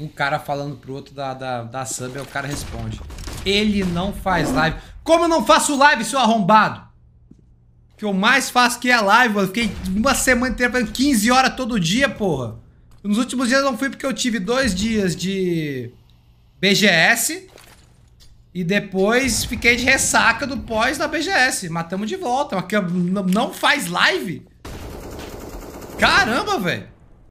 um cara falando pro outro da, da, da sub, aí o cara responde. Ele não faz live. Como eu não faço live, seu arrombado? que eu mais faço que é live, mano. Fiquei uma semana inteira fazendo 15 horas todo dia, porra. Nos últimos dias eu não fui porque eu tive dois dias de BGS. E depois fiquei de ressaca do pós da BGS. Matamos de volta. Mas não faz live? Caramba, velho.